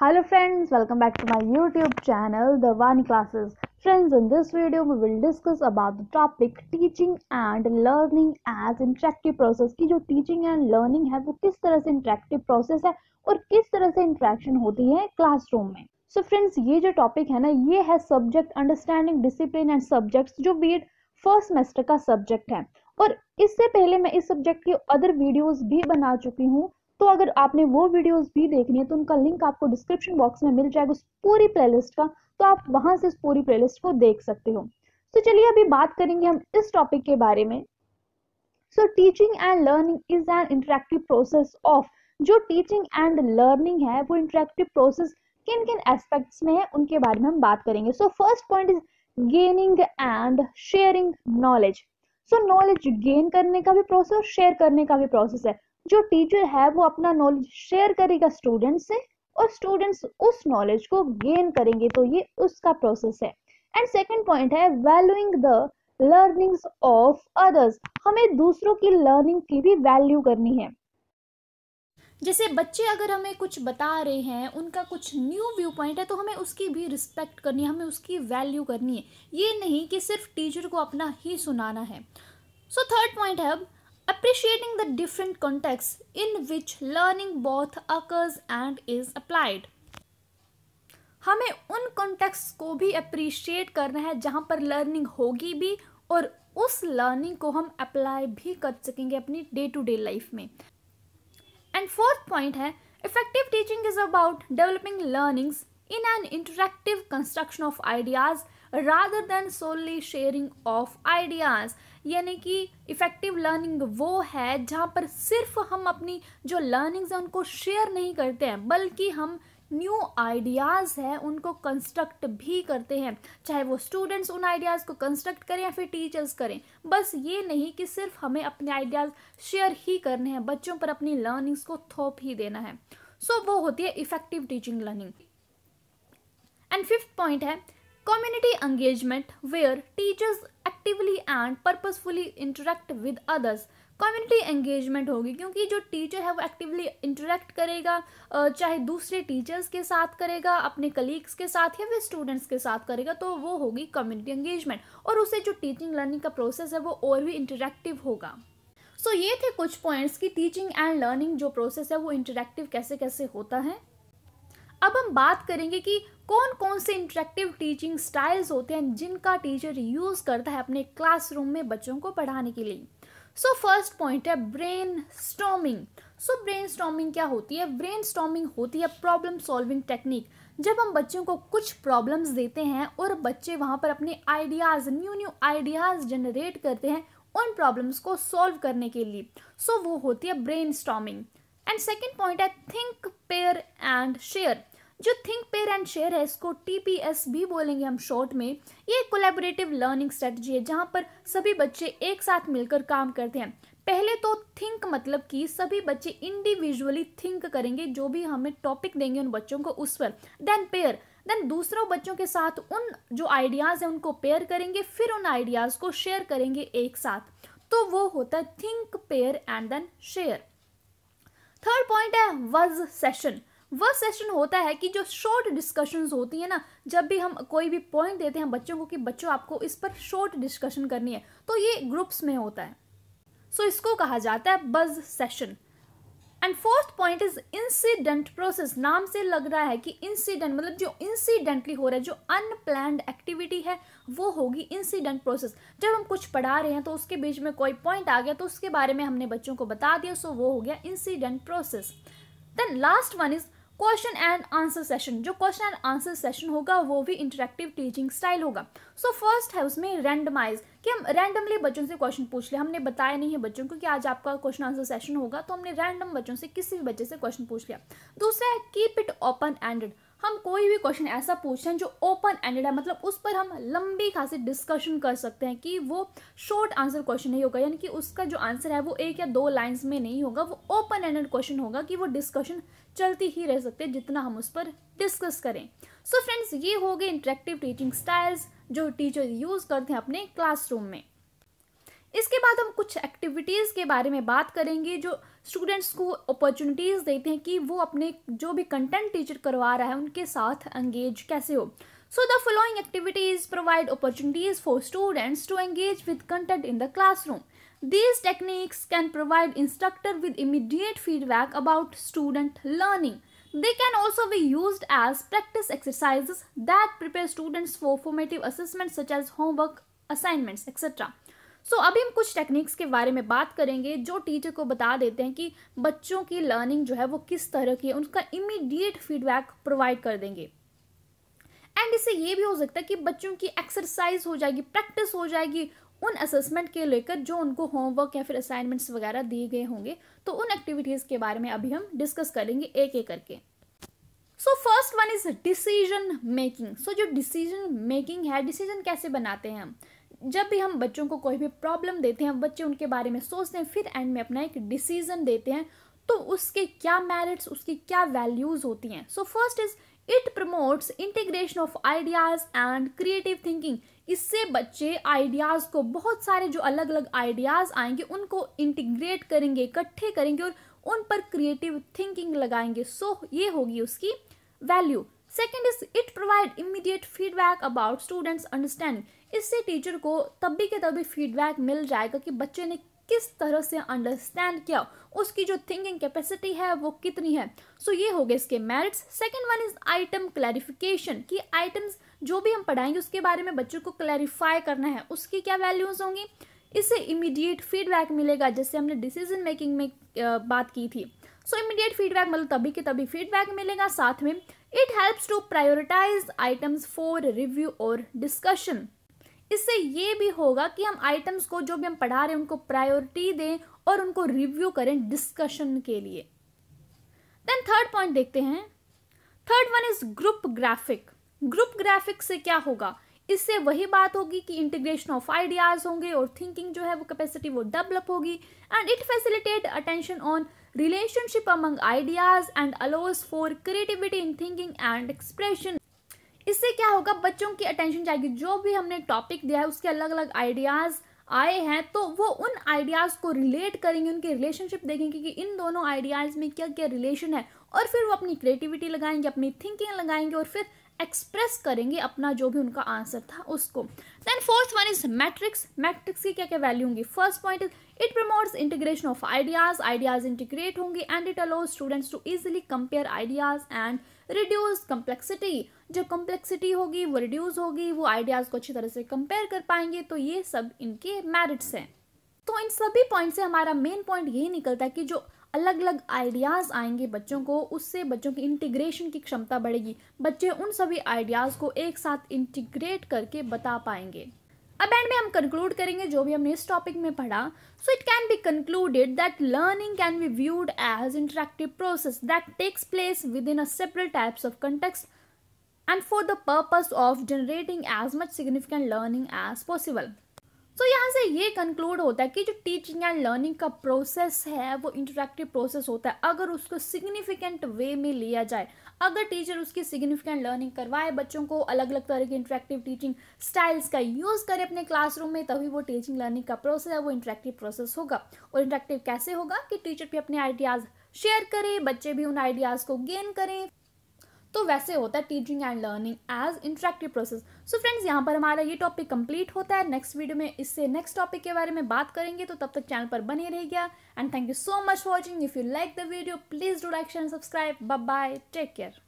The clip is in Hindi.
hello friends welcome back to my youtube channel the vani classes friends in this video we will discuss about the topic teaching and learning as interactive process की जो teaching and learning है वो किस तरह से interactive process है और किस तरह से interaction होती है classroom में so friends ये जो topic है ना ये है subject understanding discipline and subjects जो बी फर्स्ट सेमेस्टर का सब्जेक्ट है और इससे पहले मैं इस सब्जेक्ट की अदर वीडियोस भी बना चुकी हूँ तो अगर आपने वो वीडियोस भी देखनी है तो उनका लिंक आपको डिस्क्रिप्शन बॉक्स में मिल जाएगा उस पूरी प्लेलिस्ट का तो आप वहां से उस पूरी प्लेलिस्ट को देख सकते हो तो चलिए अभी बात करेंगे हम इस टॉपिक के बारे में so teaching and learning is an interactive process of जो टीचिंग एंड लर्निंग है वो इंटरेक्टिव प्रोसेस किन किन एस्पेक्ट्स में है उनके बारे में हम बात करेंगे so first point is gaining and sharing knowledge so knowledge gain करने का भी प्रोसेस और शेयर करने का भी प्रोसेस है जो टीचर है वो अपना नॉलेज शेयर करेगा स्टूडेंट से और स्टूडेंट्स उस नॉलेज को गेन करेंगे तो ये उसका प्रोसेस है एंड सेकेंड पॉइंट है valuing the learnings of others हमें दूसरों की लर्निंग की भी वैल्यू करनी है जैसे बच्चे अगर हमें कुछ बता रहे हैं उनका कुछ न्यू व्यू पॉइंट है तो हमें उसकी भी रिस्पेक्ट करनी है हमें उसकी वैल्यू करनी है ये नहीं कि सिर्फ टीचर को अपना ही सुनाना है सो थर्ड पॉइंट है अब appreciating the different contexts in which learning both occurs and is applied. हमें उन कॉन्टेक्स्ट को भी अप्रिशिएट करना है जहाँ पर लर्निंग होगी भी और उस लर्निंग को हम अप्लाई भी कर सकेंगे अपनी डे टू डे लाइफ में एंड फोर्थ पॉइंट है effective teaching is about developing learnings in an interactive construction of ideas rather than solely sharing of ideas यानी कि इफ़ेक्टिव लर्निंग वो है जहाँ पर सिर्फ हम अपनी जो लर्निंग्स हैं उनको शेयर नहीं करते हैं बल्कि हम न्यू आइडियाज़ हैं उनको कंस्ट्रक्ट भी करते हैं चाहे वो स्टूडेंट्स उन आइडियाज़ को कंस्ट्रक्ट करें या फिर टीचर्स करें बस ये नहीं कि सिर्फ हमें अपने आइडियाज़ शेयर ही करने हैं बच्चों पर अपनी लर्निंग्स को थोप ही देना है सो so, वो होती है effective teaching learning and fifth point है Community engagement, where teachers actively and purposefully interact with others. Community engagement होगी क्योंकि जो टीचर है वो एक्टिवली इंटरेक्ट करेगा चाहे दूसरे टीचर्स के साथ करेगा अपने कलीग्स के साथ या फिर स्टूडेंट्स के साथ करेगा तो वो होगी कम्युनिटी एंगेजमेंट और उसे जो टीचिंग लर्निंग का प्रोसेस है वो और भी इंटरेक्टिव होगा सो so, ये थे कुछ पॉइंट्स कि टीचिंग एंड लर्निंग जो प्रोसेस है वो इंटरेक्टिव कैसे कैसे होता है अब हम बात करेंगे कि कौन कौन से इंटरेक्टिव टीचिंग स्टाइल्स होते हैं जिनका टीचर यूज़ करता है अपने क्लासरूम में बच्चों को पढ़ाने के लिए सो फर्स्ट पॉइंट है brainstorming so brainstorming क्या होती है ब्रेन स्टॉमिंग होती है प्रॉब्लम सॉल्विंग टेक्निक जब हम बच्चों को कुछ प्रॉब्लम्स देते हैं और बच्चे वहाँ पर अपने ideas new new ideas generate करते हैं उन प्रॉब्लम्स को सॉल्व करने के लिए सो so, वो होती है brainstorming and second point है थिंक पेयर एंड शेयर जो थिंक पेयर एंड शेयर है इसको टी भी बोलेंगे हम शॉर्ट में ये कोलेबोरेटिव लर्निंग स्ट्रेटजी है जहाँ पर सभी बच्चे एक साथ मिलकर काम करते हैं पहले तो थिंक मतलब कि सभी बच्चे इंडिविजुअली थिंक करेंगे जो भी हमें टॉपिक देंगे उन बच्चों को उस पर देन पेयर देन दूसरों बच्चों के साथ उन जो आइडियाज़ हैं उनको पेयर करेंगे फिर उन आइडियाज़ को शेयर करेंगे एक साथ तो वो होता है think pair and then share third point है वज सेशन वह सेशन होता है कि जो शॉर्ट डिस्कशंस होती है ना जब भी हम कोई भी पॉइंट देते हैं बच्चों को कि बच्चों आपको इस पर शॉर्ट डिस्कशन करनी है तो ये ग्रुप्स में होता है सो so, इसको कहा जाता है buzz session and fourth point is incident process नाम से लग रहा है कि इंसिडेंट मतलब जो इंसिडेंटली हो रहा है जो अनप्लैंड एक्टिविटी है वो होगी इंसिडेंट प्रोसेस जब हम कुछ पढ़ा रहे हैं तो उसके बीच में कोई पॉइंट आ गया तो उसके बारे में हमने बच्चों को बता दिया सो वो हो गया incident process then last one is question and answer session जो क्वेश्चन एंड आंसर सेशन होगा वो भी इंटरेक्टिव टीचिंग स्टाइल होगा सो फर्स्ट है उसमें रैंडमाइज कि हम रैंडमली बच्चों से क्वेश्चन पूछ लिया हमने बताया नहीं है बच्चों को कि आज आपका क्वेश्चन आंसर सेशन होगा तो हमने रैंडम बच्चों से किसी भी बच्चे से क्वेश्चन पूछ लिया दूसरा है कीप इट ओपन एंडेड हम कोई भी क्वेश्चन ऐसा पूछते हैं जो ओपन एंडेड है मतलब उस पर हम लंबी खासी डिस्कशन कर सकते हैं कि वो शॉर्ट आंसर क्वेश्चन नहीं होगा यानी कि उसका जो आंसर है वो एक या दो लाइन्स में नहीं होगा वो ओपन एंडेड क्वेश्चन होगा कि वो डिस्कशन चलती ही रह सकते हैं जितना हम उस पर डिस्कस करें सो so फ्रेंड्स ये हो गए इंटरेक्टिव टीचिंग स्टाइल्स जो टीचर यूज़ करते हैं अपने क्लासरूम में इसके बाद हम कुछ एक्टिविटीज़ के बारे में बात करेंगे जो स्टूडेंट्स को अपॉर्चुनिटीज़ देते हैं कि वो अपने जो भी कंटेंट टीचर करवा रहा है उनके साथ एंगेज कैसे हो so the following activities provide opportunities for students to engage with content in the classroom these techniques can provide instructor with immediate feedback about student learning they can also be use as practice exercise that prepare students for formative assessment such as homework assignments etcetera so so, अभी हम कुछ टेक्निक्स के बारे में बात करेंगे जो टीचर को बता देते हैं कि बच्चों की लर्निंग जो है वो किस तरह की है उनका इमीडिएट फीडबैक प्रोवाइड कर देंगे एंड इससे ये भी हो सकता है कि बच्चों की एक्सरसाइज हो जाएगी प्रैक्टिस हो जाएगी उन असेसमेंट के लेकर जो उनको होमवर्क या फिर असाइनमेंट्स वगैरह दिए गए होंगे तो उन एक्टिविटीज़ के बारे में अभी हम डिस्कस करेंगे एक एक करके so first one is decision making so जो डिसीजन मेकिंग है डिसीजन कैसे बनाते हैं हम जब भी हम बच्चों को कोई भी प्रॉब्लम देते हैं बच्चे उनके बारे में सोचते हैं फिर एंड में अपना एक डिसीजन देते हैं तो उसके क्या मेरिट्स उसकी क्या वैल्यूज़ होती हैं so first is it promotes integration of ideas and creative thinking इससे बच्चे आइडियाज़ को बहुत सारे जो अलग अलग आइडियाज़ आएंगे उनको इंटीग्रेट करेंगे इकट्ठे करेंगे और उन पर क्रिएटिव थिंकिंग लगाएंगे सो so, ये होगी उसकी value second is it provide immediate feedback about students understanding इससे टीचर को तभी के तभी फीडबैक मिल जाएगा कि बच्चे ने किस तरह से अंडरस्टैंड किया उसकी जो थिंकिंग कैपेसिटी है वो कितनी है सो so, ये हो गए इसके merits second one is item clarification कि आइटम्स जो भी हम पढ़ाएंगे उसके बारे में बच्चों को क्लैरिफाई करना है उसकी क्या वैल्यूज़ होंगी इससे इमीडिएट फीडबैक मिलेगा जैसे हमने डिसीजन मेकिंग में बात की थी सो इमीडिएट फीडबैक मतलब तभी के तभी फीडबैक मिलेगा साथ में it helps to prioritize items for review और डिस्कशन इससे ये भी होगा कि हम आइटम्स को जो भी हम पढ़ा रहे हैं उनको प्रायोरिटी दें और उनको रिव्यू करें डिस्कशन के लिए देन थर्ड पॉइंट देखते हैं third one is group graphic group graphic से क्या होगा इससे वही बात होगी कि इंटीग्रेशन ऑफ आइडियाज़ होंगे और थिंकिंग जो है वो कैपेसिटी वो डेवलप होगी and it facilitate attention on relationship among ideas and allows for creativity in thinking and expression इससे क्या होगा बच्चों की अटेंशन जाएगी जो भी हमने टॉपिक दिया है उसके अलग अलग आइडियाज़ आए हैं तो वो उन आइडियाज़ को रिलेट करेंगे उनके रिलेशनशिप देखेंगे कि इन दोनों आइडियाज़ में क्या क्या रिलेशन है और फिर वो अपनी क्रिएटिविटी लगाएंगे अपनी थिंकिंग लगाएंगे और फिर एक्सप्रेस करेंगे अपना जो भी उनका आंसर था उसको then fourth one is matrix matrix की क्या क्या वैल्यू होंगी first point is it promotes integration of ideas ideas integrate होंगे and it allow students to easily compare ideas and reduce complexity जो कम्प्लेक्सिटी होगी वो रिड्यूस होगी वो आइडियाज़ को अच्छी तरह से कंपेयर कर पाएंगे तो ये सब इनके मेरिट्स हैं तो इन सभी पॉइंट से हमारा मेन पॉइंट यही निकलता है कि जो अलग अलग आइडियाज़ आएंगे बच्चों को उससे बच्चों की इंटीग्रेशन की क्षमता बढ़ेगी बच्चे उन सभी आइडियाज़ को एक साथ इंटीग्रेट करके बता पाएंगे अब एंड में हम कंक्लूड करेंगे जो भी हमने इस टॉपिक में पढ़ा so it can be concluded that learning can be viewed as interactive process that takes place within a separate types of contexts and for the purpose of generating as much significant learning as possible so तो so, यहाँ से ये कंक्लूड होता है कि जो टीचिंग एंड लर्निंग का प्रोसेस है वो इंटरेक्टिव प्रोसेस होता है अगर उसको सिग्निफिकेंट वे में लिया जाए अगर टीचर उसकी सिग्निफिकेंट लर्निंग करवाए बच्चों को अलग अलग तरह के इंटरेक्टिव टीचिंग स्टाइल्स का यूज़ करे अपने क्लासरूम में तभी वो टीचिंग लर्निंग का प्रोसेस है वो इंटरेक्टिव प्रोसेस होगा और इंटरेक्टिव कैसे होगा कि टीचर भी अपने आइडियाज़ शेयर करें बच्चे भी उन आइडियाज़ को गेन करें तो वैसे होता है teaching and learning as interactive process so friends यहाँ पर हमारा ये टॉपिक कंप्लीट होता है नेक्स्ट वीडियो में इससे नेक्स्ट टॉपिक के बारे में बात करेंगे तो तब तक चैनल पर बने रहेगा and thank you so much for watching if you like the video please do like and subscribe bye take care